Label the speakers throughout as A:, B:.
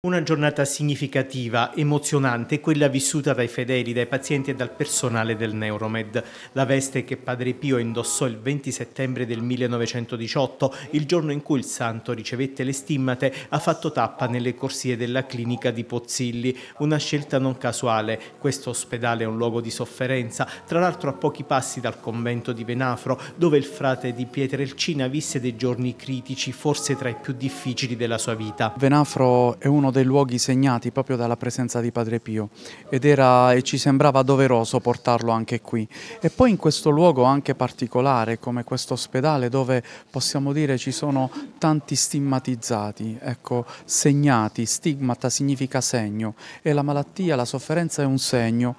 A: Una giornata significativa, emozionante, quella vissuta dai fedeli, dai pazienti e dal personale del Neuromed. La veste che Padre Pio indossò il 20 settembre del 1918, il giorno in cui il santo ricevette le stimmate, ha fatto tappa nelle corsie della clinica di Pozzilli. Una scelta non casuale, questo ospedale è un luogo di sofferenza, tra l'altro a pochi passi dal convento di Venafro, dove il frate di Pietrelcina visse dei giorni critici, forse tra i più difficili della sua vita.
B: Venafro è uno uno dei luoghi segnati proprio dalla presenza di Padre Pio ed era, e ci sembrava doveroso portarlo anche qui. E poi in questo luogo anche particolare come questo ospedale dove possiamo dire ci sono tanti stigmatizzati, ecco, segnati, stigmata significa segno e la malattia, la sofferenza è un segno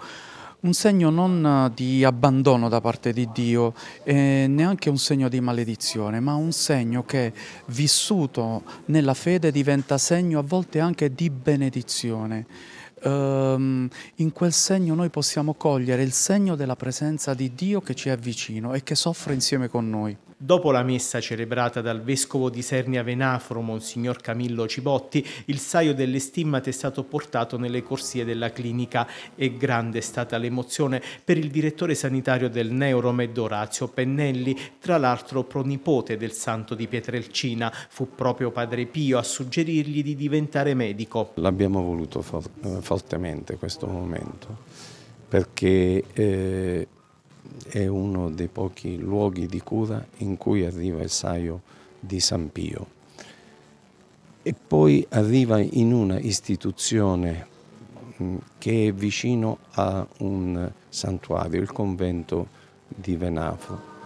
B: un segno non eh, di abbandono da parte di Dio, eh, neanche un segno di maledizione, ma un segno che vissuto nella fede diventa segno a volte anche di benedizione. Ehm, in quel segno noi possiamo cogliere il segno della presenza di Dio che ci è vicino e che soffre insieme con noi. Dopo la messa
A: celebrata dal vescovo di Sernia Venafro, Monsignor Camillo Cibotti, il saio delle stimmate è stato portato nelle corsie della clinica e grande è stata l'emozione per il direttore sanitario del Neuromed Orazio Pennelli, tra l'altro pronipote del santo di Pietrelcina. Fu proprio Padre Pio a suggerirgli di diventare medico.
C: L'abbiamo voluto eh, fortemente questo momento perché eh, è uno dei pochi luoghi di cura in cui arriva il saio di San Pio. E poi arriva in una istituzione mm, che è vicino a un santuario, il convento di Venafro.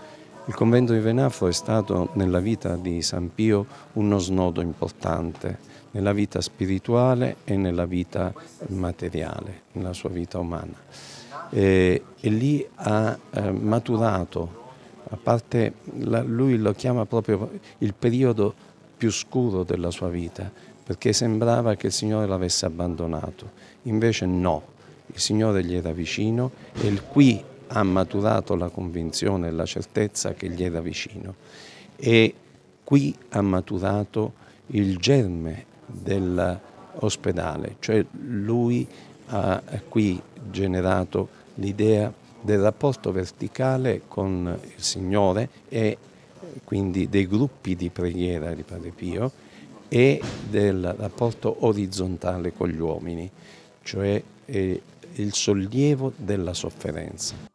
C: Il convento di Venafo è stato nella vita di San Pio uno snodo importante, nella vita spirituale e nella vita materiale, nella sua vita umana. E, e lì ha eh, maturato, a parte la, lui lo chiama proprio il periodo più scuro della sua vita, perché sembrava che il Signore l'avesse abbandonato, invece no, il Signore gli era vicino e il qui ha maturato la convinzione e la certezza che gli era vicino e qui ha maturato il germe dell'ospedale, cioè lui ha qui generato l'idea del rapporto verticale con il Signore e quindi dei gruppi di preghiera di Padre Pio e del rapporto orizzontale con gli uomini, cioè eh, il sollievo della sofferenza.